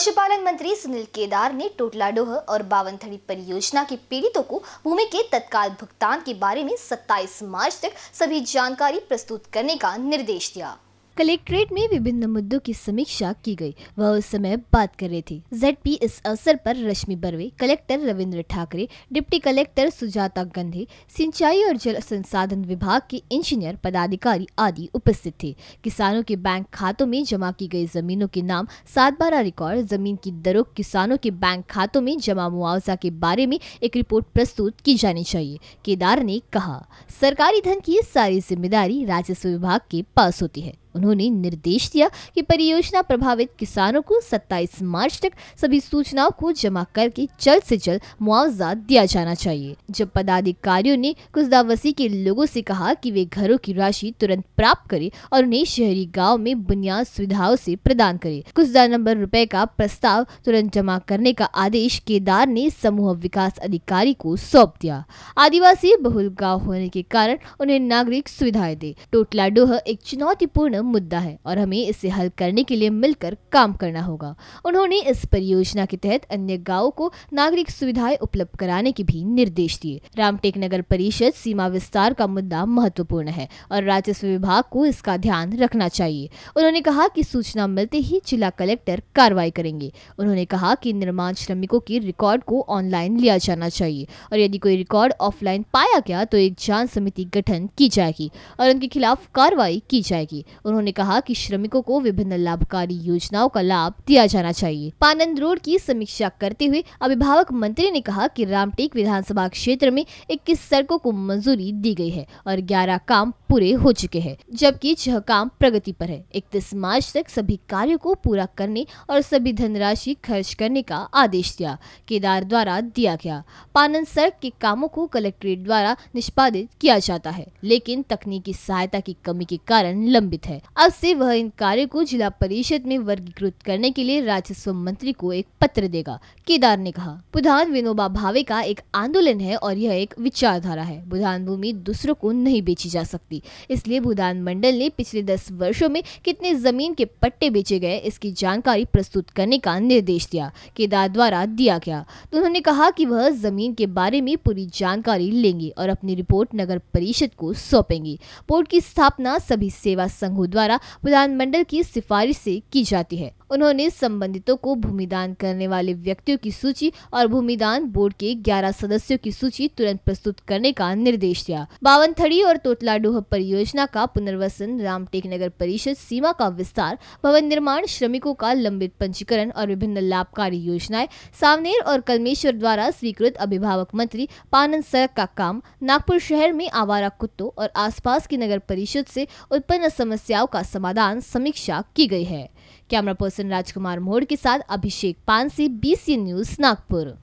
पशुपालन मंत्री सुनील केदार ने डोह और बावनथड़ी परियोजना के पीड़ितों को भूमि के तत्काल भुगतान के बारे में 27 मार्च तक सभी जानकारी प्रस्तुत करने का निर्देश दिया कलेक्ट्रेट में विभिन्न मुद्दों की समीक्षा की गई वह उस समय बात कर रहे थे जेड इस अवसर पर Rashmi Barve collector Ravindra Thakre deputy collector Sujata Gandhe सिंचाई और जल संसाधन विभाग के इंजीनियर पदाधिकारी आदि उपस्थित थे किसानों के बैंक खातों में जमा की गई जमीनों के नाम सात बारह रिकॉर्ड जमीन की दरों किसानों के बैंक खातों में जमा मुआवजा के बारे में एक रिपोर्ट प्रस्तुत की जानी चाहिए केदार ने कहा सरकारी धन की सारी जिम्मेदारी राजस्व विभाग के पास होती है उन्होंने निर्देश दिया कि परियोजना प्रभावित किसानों को 27 मार्च तक सभी सूचनाओं को जमा करके जल्द से जल्द मुआवजा दिया जाना चाहिए जब पदाधिकारियों ने कुजदावसी के लोगों से कहा कि वे घरों की राशि तुरंत प्राप्त करें और उन्हें शहरी गाँव में बुनियाद सुविधाओं से प्रदान करें कुजदा नंबर रुपए का प्रस्ताव तुरंत जमा करने का आदेश केदार ने समूह विकास अधिकारी को सौंप दिया आदिवासी बहुल गाँव होने के कारण उन्हें नागरिक सुविधाएं दे टोटला डोह एक चुनौतीपूर्ण अहम मुद्दा है और हमें इसे हल करने के लिए मिलकर काम करना होगा उन्होंने इस परियोजना के तहत अन्य गाँव को नागरिक सुविधाएं उपलब्ध कराने के भी निर्देश दिए रामटेक नगर परिषद सीमा विस्तार का मुद्दा महत्वपूर्ण है और राजस्व विभाग को इसका ध्यान रखना चाहिए उन्होंने कहा की सूचना मिलते ही जिला कलेक्टर कार्रवाई करेंगे उन्होंने कहा की निर्माण श्रमिकों की रिकॉर्ड को ऑनलाइन लिया जाना चाहिए और यदि कोई रिकॉर्ड ऑफलाइन पाया गया तो एक जांच समिति गठन की जाएगी और उनके खिलाफ कार्रवाई की जाएगी उन्होंने कहा कि श्रमिकों को विभिन्न लाभकारी योजनाओं का लाभ दिया जाना चाहिए पानंद रोड की समीक्षा करते हुए अभिभावक मंत्री ने कहा कि रामटेक विधानसभा क्षेत्र में इक्कीस सड़कों को मंजूरी दी गई है और ग्यारह काम पूरे हो चुके हैं जबकि छह काम प्रगति पर है इकतीस मार्च तक सभी कार्यो को पूरा करने और सभी धनराशि खर्च करने का आदेश दिया केदार द्वारा दिया गया पानंद सड़क के कामों को कलेक्ट्रेट द्वारा निष्पादित किया जाता है लेकिन तकनीकी सहायता की कमी के कारण लंबित है अब से वह इन कार्य को जिला परिषद में वर्गीकृत करने के लिए राजस्व मंत्री को एक पत्र देगा केदार ने कहा प्रधान विनोबा भावे का एक आंदोलन है और यह एक विचारधारा है बुधान भूमि दूसरों को नहीं बेची जा सकती इसलिए बुधान मंडल ने पिछले दस वर्षो में कितने जमीन के पट्टे बेचे गए इसकी जानकारी प्रस्तुत करने का निर्देश दिया केदार द्वारा दिया गया तो उन्होंने कहा की वह जमीन के बारे में पूरी जानकारी लेंगी और अपनी रिपोर्ट नगर परिषद को सौंपेंगे बोर्ड की स्थापना सभी सेवा संघों द्वारा विधानमंडल की सिफारिश से की जाती है उन्होंने संबंधितों को भूमिदान करने वाले व्यक्तियों की सूची और भूमिदान बोर्ड के 11 सदस्यों की सूची तुरंत प्रस्तुत करने का निर्देश दिया बावन थड़ी और तोतला डोह परियोजना का पुनर्वसन रामटेक नगर परिषद सीमा का विस्तार भवन निर्माण श्रमिकों का लंबित पंजीकरण और विभिन्न लाभकारी योजनाएं सावनेर और कलमेश्वर द्वारा स्वीकृत अभिभावक मंत्री पानन सड़क का काम नागपुर शहर में आवारा कुत्तों और आसपास की नगर परिषद से उत्पन्न समस्याओं का समाधान समीक्षा की गई है कैमरा पर्सन राजकुमार मोड़ के साथ अभिषेक पानसी बीसी न्यूज नागपुर